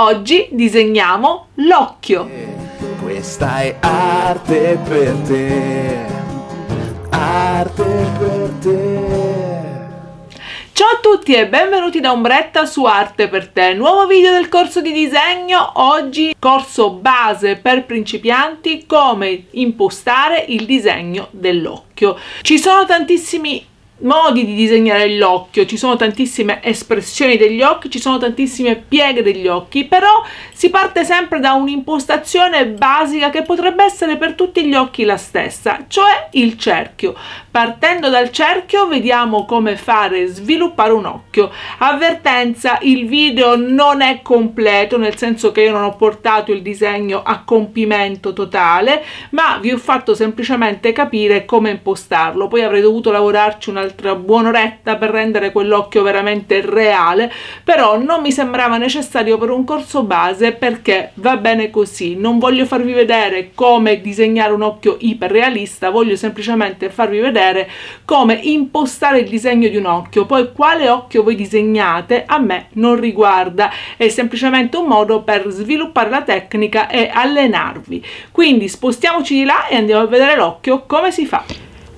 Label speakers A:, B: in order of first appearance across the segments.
A: Oggi disegniamo l'occhio. Eh, questa è arte per te, arte per te. Ciao a tutti e benvenuti da Ombretta su Arte per te, nuovo video del corso di disegno, oggi corso base per principianti come impostare il disegno dell'occhio. Ci sono tantissimi modi di disegnare l'occhio, ci sono tantissime espressioni degli occhi, ci sono tantissime pieghe degli occhi, però si parte sempre da un'impostazione basica che potrebbe essere per tutti gli occhi la stessa, cioè il cerchio. Partendo dal cerchio vediamo come fare sviluppare un occhio. Avvertenza, il video non è completo, nel senso che io non ho portato il disegno a compimento totale, ma vi ho fatto semplicemente capire come impostarlo. Poi avrei dovuto lavorarci un'altra un'altra buona oretta per rendere quell'occhio veramente reale, però non mi sembrava necessario per un corso base perché va bene così, non voglio farvi vedere come disegnare un occhio iperrealista, voglio semplicemente farvi vedere come impostare il disegno di un occhio, poi quale occhio voi disegnate a me non riguarda, è semplicemente un modo per sviluppare la tecnica e allenarvi. Quindi spostiamoci di là e andiamo a vedere l'occhio come si fa.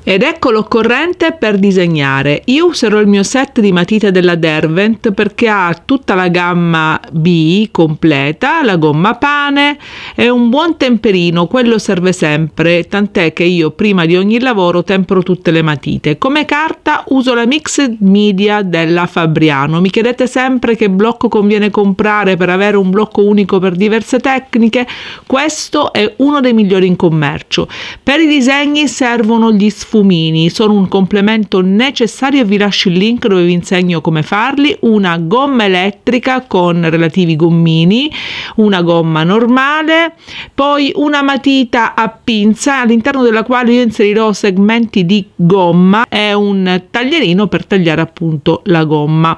A: Ed ecco l'occorrente per disegnare. Io userò il mio set di matite della Derwent perché ha tutta la gamma B completa, la gomma pane e un buon temperino, quello serve sempre, tant'è che io prima di ogni lavoro tempero tutte le matite. Come carta uso la Mixed Media della Fabriano. Mi chiedete sempre che blocco conviene comprare per avere un blocco unico per diverse tecniche. Questo è uno dei migliori in commercio. Per i disegni servono gli sforzi profumini sono un complemento necessario e vi lascio il link dove vi insegno come farli. Una gomma elettrica con relativi gommini, una gomma normale, poi una matita a pinza all'interno della quale io inserirò segmenti di gomma e un taglierino per tagliare appunto la gomma.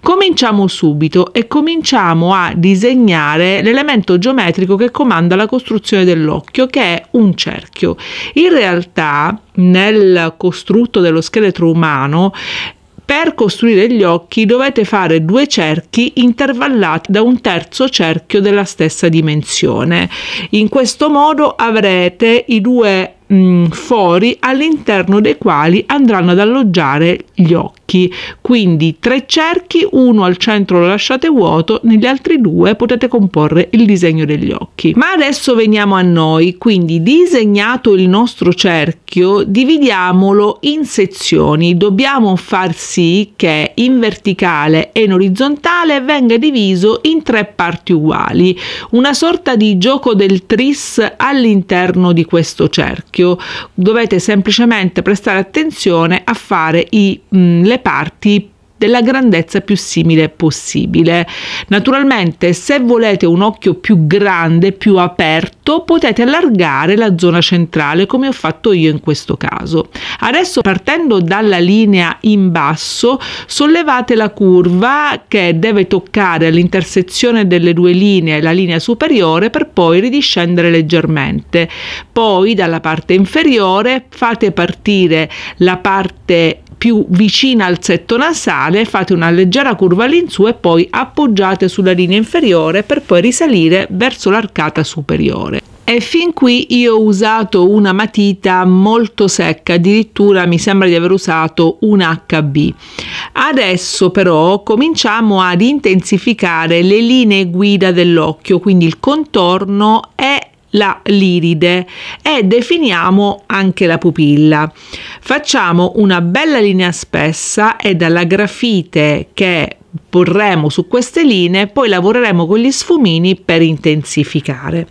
A: Cominciamo subito e cominciamo a disegnare l'elemento geometrico che comanda la costruzione dell'occhio che è un cerchio. In realtà nel costrutto dello scheletro umano per costruire gli occhi dovete fare due cerchi intervallati da un terzo cerchio della stessa dimensione. In questo modo avrete i due mh, mm, fori all'interno dei quali andranno ad alloggiare gli occhi. Quindi tre cerchi, uno al centro lo lasciate vuoto, negli altri due potete comporre il disegno degli occhi. Ma adesso veniamo a noi, quindi disegnato il nostro cerchio, dividiamolo in sezioni. Dobbiamo far sì che in verticale e in orizzontale venga diviso in tre parti uguali, una sorta di gioco del tris all'interno di questo cerchio rischio, dovete semplicemente prestare attenzione a fare i, mh, le parti della grandezza più simile possibile. Naturalmente, se volete un occhio più grande, più aperto, potete allargare la zona centrale come ho fatto io in questo caso. Adesso partendo dalla linea in basso, sollevate la curva che deve toccare all'intersezione delle due linee la linea superiore per poi ridiscendere leggermente. Poi dalla parte inferiore fate partire la parte più vicina al setto nasale, fate una leggera curva all'insù e poi appoggiate sulla linea inferiore per poi risalire verso l'arcata superiore. E fin qui io ho usato una matita molto secca, addirittura mi sembra di aver usato un HB. Adesso però cominciamo ad intensificare le linee guida dell'occhio, quindi il contorno e la l'iride e definiamo anche la pupilla. Facciamo una bella linea spessa e dalla grafite che porremo su queste linee poi lavoreremo con gli sfumini per intensificare.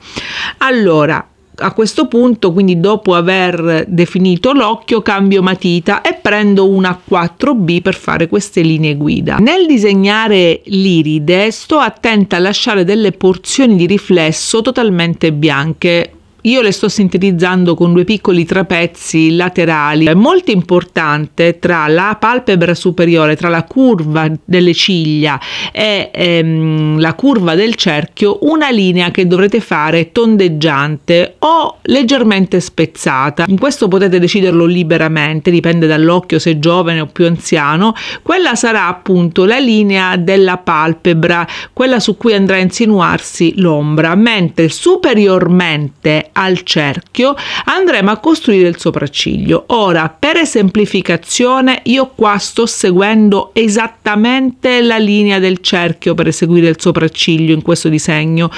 A: Allora, a questo punto, quindi dopo aver definito l'occhio, cambio matita e prendo una 4B per fare queste linee guida. Nel disegnare l'iride sto attenta a lasciare delle porzioni di riflesso totalmente bianche, io le sto sintetizzando con due piccoli trapezzi laterali, è molto importante tra la palpebra superiore, tra la curva delle ciglia e ehm, la curva del cerchio, una linea che dovrete fare tondeggiante o leggermente spezzata. In questo potete deciderlo liberamente, dipende dall'occhio se è giovane o più anziano. Quella sarà appunto la linea della palpebra, quella su cui andrà a insinuarsi l'ombra, mentre superiormente al cerchio andremo a costruire il sopracciglio. Ora, per esemplificazione, io qua sto seguendo esattamente la linea del cerchio per eseguire il sopracciglio in questo disegno,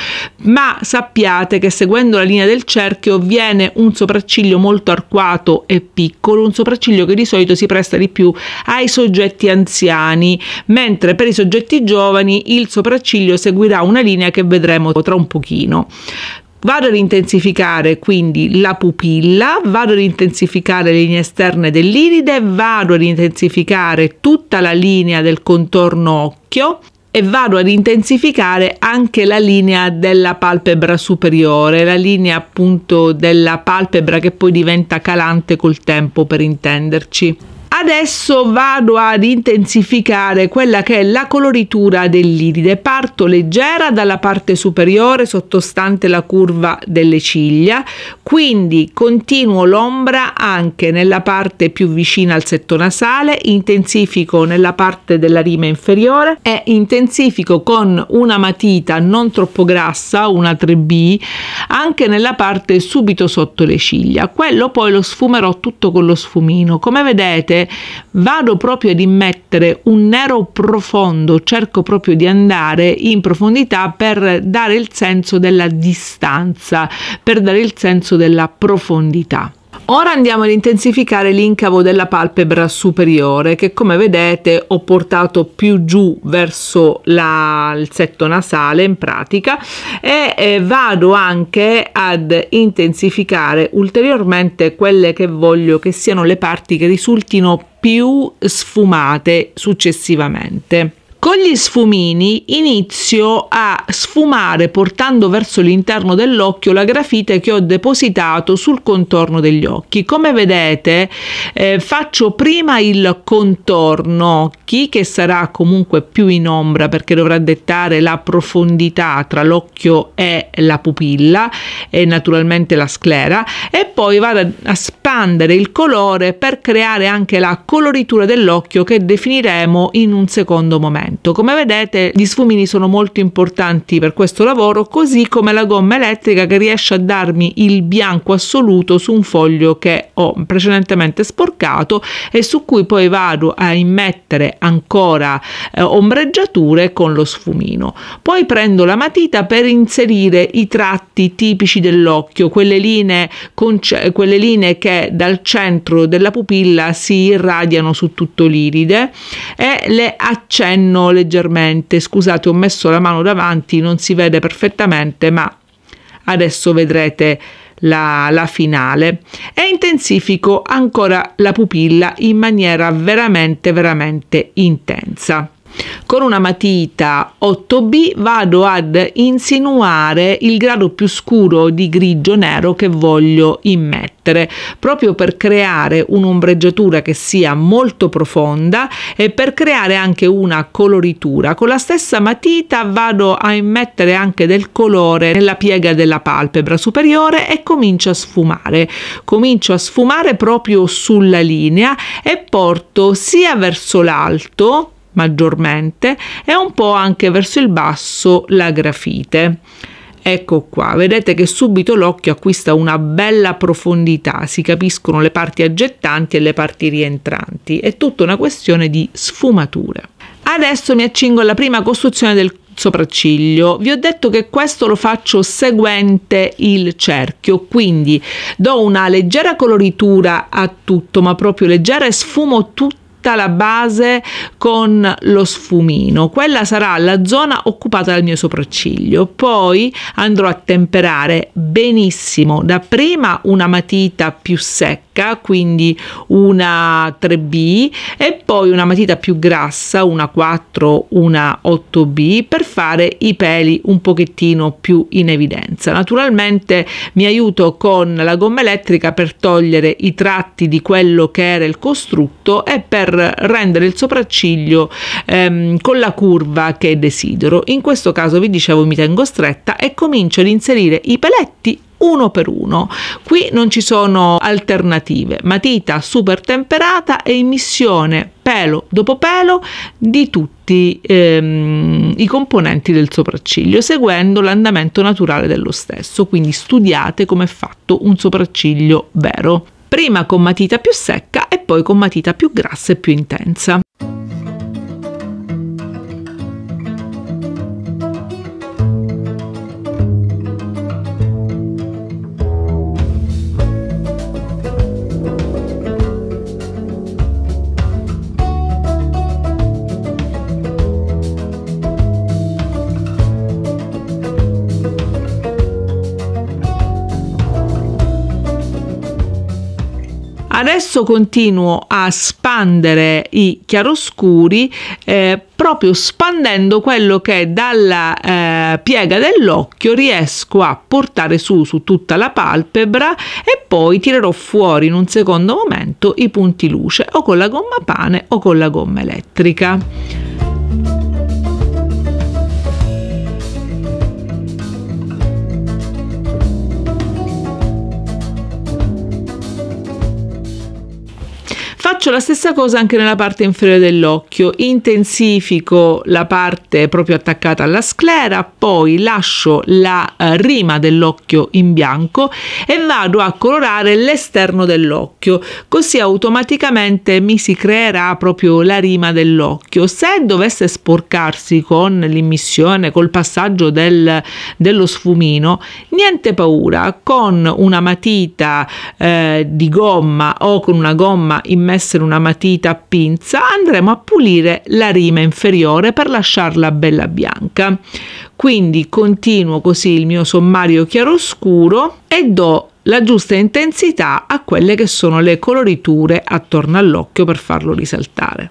A: ma sappiate che seguendo la linea del cerchio viene un sopracciglio molto arcuato e piccolo, un sopracciglio che di solito si presta di più ai soggetti anziani, mentre per i soggetti giovani il sopracciglio seguirà una linea che vedremo tra un pochino. Vado ad intensificare quindi la pupilla, vado ad intensificare le linee esterne dell'iride, vado ad intensificare tutta la linea del contorno occhio e vado ad intensificare anche la linea della palpebra superiore, la linea appunto della palpebra che poi diventa calante col tempo per intenderci. Adesso vado ad intensificare quella che è la coloritura dell'iride. Parto leggera dalla parte superiore sottostante la curva delle ciglia, quindi continuo l'ombra anche nella parte più vicina al setto nasale, intensifico nella parte della rima inferiore e intensifico con una matita non troppo grassa, una 3B, anche nella parte subito sotto le ciglia. Quello poi lo sfumerò tutto con lo sfumino. Come vedete vado proprio ad immettere un nero profondo, cerco proprio di andare in profondità per dare il senso della distanza, per dare il senso della profondità. Ora andiamo ad intensificare l'incavo della palpebra superiore che come vedete ho portato più giù verso la, il setto nasale in pratica e eh, vado anche ad intensificare ulteriormente quelle che voglio che siano le parti che risultino più sfumate successivamente. Con gli sfumini inizio a sfumare portando verso l'interno dell'occhio la grafite che ho depositato sul contorno degli occhi. Come vedete eh, faccio prima il contorno occhi che sarà comunque più in ombra perché dovrà dettare la profondità tra l'occhio e la pupilla e naturalmente la sclera e poi vado a spandere il colore per creare anche la coloritura dell'occhio che definiremo in un secondo momento. 100. Come vedete gli sfumini sono molto importanti per questo lavoro così come la gomma elettrica che riesce a darmi il bianco assoluto su un foglio che ho precedentemente sporcato e su cui poi vado a immettere ancora eh, ombreggiature con lo sfumino. Poi prendo la matita per inserire i tratti tipici dell'occhio, quelle linee, quelle linee che dal centro della pupilla si irradiano su tutto l'iride e le accenno mano leggermente. Scusate, ho messo la mano davanti, non si vede perfettamente, ma adesso vedrete la, la, finale e intensifico ancora la pupilla in maniera veramente veramente intensa. Con una matita 8B vado ad insinuare il grado più scuro di grigio nero che voglio immettere, proprio per creare un'ombreggiatura che sia molto profonda e per creare anche una coloritura. Con la stessa matita vado a immettere anche del colore nella piega della palpebra superiore e comincio a sfumare. Comincio a sfumare proprio sulla linea e porto sia verso l'alto maggiormente e un po' anche verso il basso la grafite. Ecco qua, vedete che subito l'occhio acquista una bella profondità, si capiscono le parti aggettanti e le parti rientranti, è tutta una questione di sfumature. Adesso mi accingo alla prima costruzione del sopracciglio. Vi ho detto che questo lo faccio seguente il cerchio, quindi do una leggera coloritura a tutto, ma proprio leggera e sfumo tutto tutta la base con lo sfumino. Quella sarà la zona occupata dal mio sopracciglio. Poi andrò a temperare benissimo dapprima una matita più secca secca, quindi una 3B e poi una matita più grassa, una 4, una 8B per fare i peli un pochettino più in evidenza. Naturalmente mi aiuto con la gomma elettrica per togliere i tratti di quello che era il costrutto e per rendere il sopracciglio ehm, con la curva che desidero. In questo caso vi dicevo mi tengo stretta e comincio ad inserire i peletti uno per uno. Qui non ci sono alternative, matita super temperata e immissione pelo dopo pelo di tutti ehm, i componenti del sopracciglio, seguendo l'andamento naturale dello stesso, quindi studiate come è fatto un sopracciglio vero. Prima con matita più secca e poi con matita più grassa e più intensa. Adesso continuo a spandere i chiaroscuri eh, proprio spandendo quello che dalla eh, piega dell'occhio riesco a portare su su tutta la palpebra e poi tirerò fuori in un secondo momento i punti luce o con la gomma pane o con la gomma elettrica. Faccio la stessa cosa anche nella parte inferiore dell'occhio, intensifico la parte proprio attaccata alla sclera, poi lascio la eh, rima dell'occhio in bianco e vado a colorare l'esterno dell'occhio, così automaticamente mi si creerà proprio la rima dell'occhio. Se dovesse sporcarsi con l'immissione, col passaggio del, dello sfumino, niente paura, con una matita eh, di gomma o con una gomma immessa con una matita a pinza andremo a pulire la rima inferiore per lasciarla bella bianca. Quindi continuo così il mio sommario chiaroscuro e do la giusta intensità a quelle che sono le coloriture attorno all'occhio per farlo risaltare.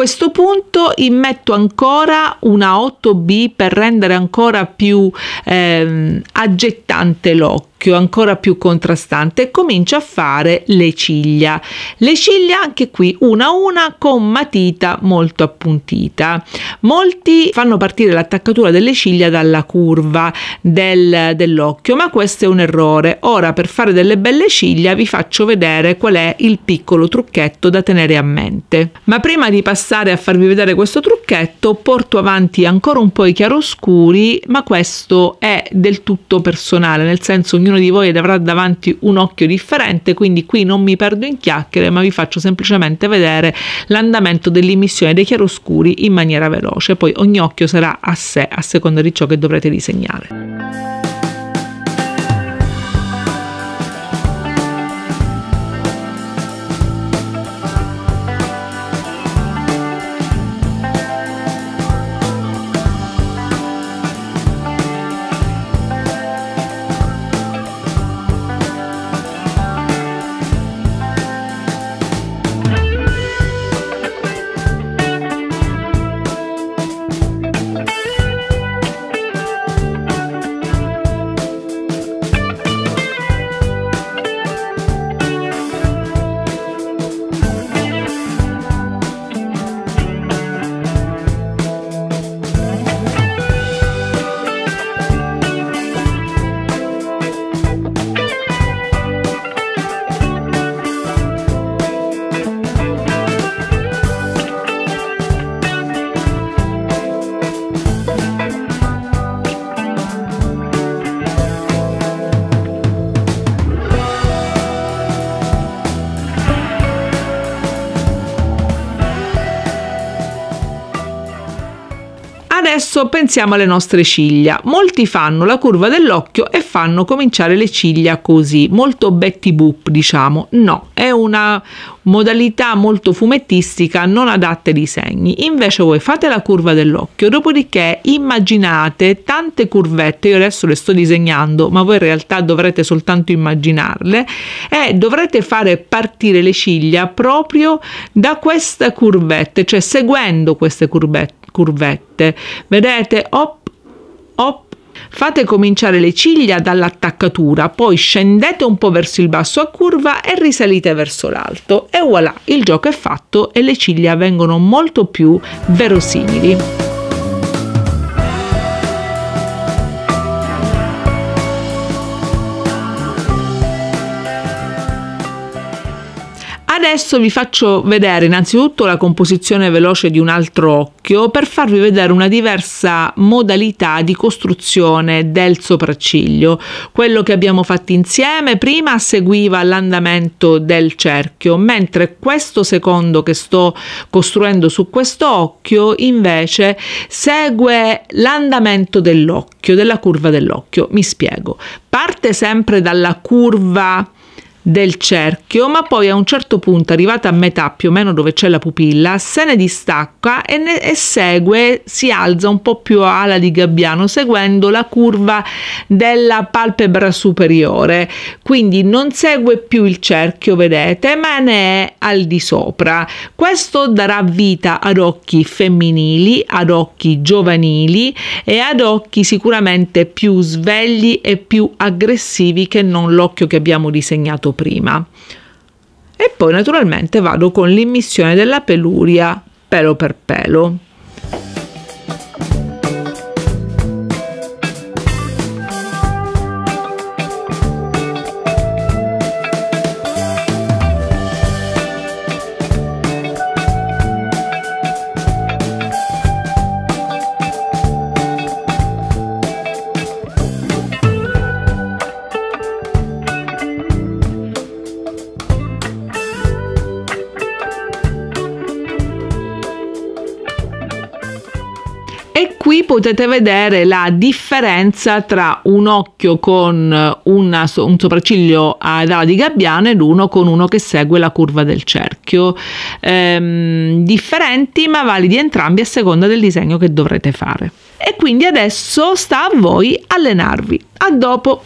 A: questo punto immetto ancora una 8B per rendere ancora più ehm, aggettante l'occhio occhio ancora più contrastante e comincio a fare le ciglia. Le ciglia anche qui una a una con matita molto appuntita. Molti fanno partire l'attaccatura delle ciglia dalla curva del, dell'occhio, ma questo è un errore. Ora per fare delle belle ciglia vi faccio vedere qual è il piccolo trucchetto da tenere a mente. Ma prima di passare a farvi vedere questo trucchetto porto avanti ancora un po' i chiaroscuri, ma questo è del tutto personale, nel senso ognuno ognuno di voi avrà davanti un occhio differente, quindi qui non mi perdo in chiacchiere, ma vi faccio semplicemente vedere l'andamento dell'emissione dei chiaroscuri in maniera veloce. Poi ogni occhio sarà a sé a seconda di ciò che dovrete disegnare. Adesso pensiamo alle nostre ciglia. Molti fanno la curva dell'occhio e fanno cominciare le ciglia così, molto Betty Boop, diciamo. No, è una, modalità molto fumettistica non adatte ai disegni. Invece voi fate la curva dell'occhio, dopodiché immaginate tante curvette, io adesso le sto disegnando, ma voi in realtà dovrete soltanto immaginarle e dovrete fare partire le ciglia proprio da questa curvette, cioè seguendo queste curvette. curvette. Vedete, op, op Fate cominciare le ciglia dall'attaccatura, poi scendete un po' verso il basso a curva e risalite verso l'alto e voilà, il gioco è fatto e le ciglia vengono molto più verosimili. Adesso vi faccio vedere innanzitutto la composizione veloce di un altro occhio per farvi vedere una diversa modalità di costruzione del sopracciglio. Quello che abbiamo fatto insieme prima seguiva l'andamento del cerchio, mentre questo secondo che sto costruendo su questo occhio invece segue l'andamento dell'occhio, della curva dell'occhio. Mi spiego. Parte sempre dalla curva del cerchio, ma poi a un certo punto, arrivata a metà più o meno dove c'è la pupilla, se ne distacca e, ne, e, segue, si alza un po' più ala di gabbiano, seguendo la curva della palpebra superiore. Quindi non segue più il cerchio, vedete, ma ne è al di sopra. Questo darà vita ad occhi femminili, ad occhi giovanili e ad occhi sicuramente più svegli e più aggressivi che non l'occhio che abbiamo disegnato fatto prima. E poi naturalmente vado con l'immissione della peluria pelo per pelo. potete vedere la differenza tra un occhio con eh, una, un sopracciglio ad ala di gabbiano ed uno con uno che segue la curva del cerchio. Ehm, differenti ma validi entrambi a seconda del disegno che dovrete fare. E quindi adesso sta a voi allenarvi. A dopo!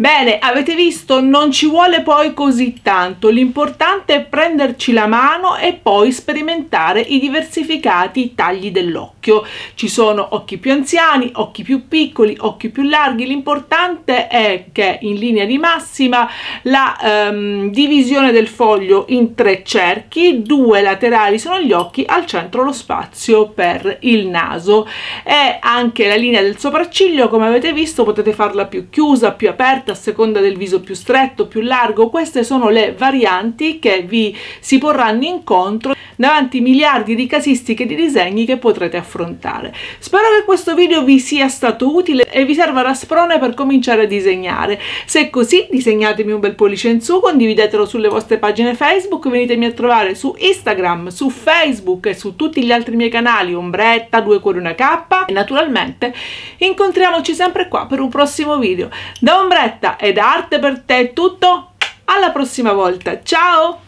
A: Bene, avete visto, non ci vuole poi così tanto, l'importante è prenderci la mano e poi sperimentare i diversificati tagli dell'occhio. Ci sono occhi più anziani, occhi più piccoli, occhi più larghi, l'importante è che in linea di massima la ehm, divisione del foglio in tre cerchi, due laterali sono gli occhi, al centro lo spazio per il naso e anche la linea del sopracciglio, come avete visto, potete farla più chiusa, più aperta, a seconda del viso più stretto, più largo, queste sono le varianti che vi si porranno incontro davanti ai miliardi di casistiche e di disegni che potrete affrontare. Spero che questo video vi sia stato utile e vi serva da sprone per cominciare a disegnare. Se è così, disegnatemi un bel pollice in su, condividetelo sulle vostre pagine Facebook, venitemi a trovare su Instagram, su Facebook e su tutti gli altri miei canali Ombretta, Due Cuori Una K e naturalmente incontriamoci sempre qua per un prossimo video. Da Ombretta ed Arte per te è tutto, alla prossima volta, ciao!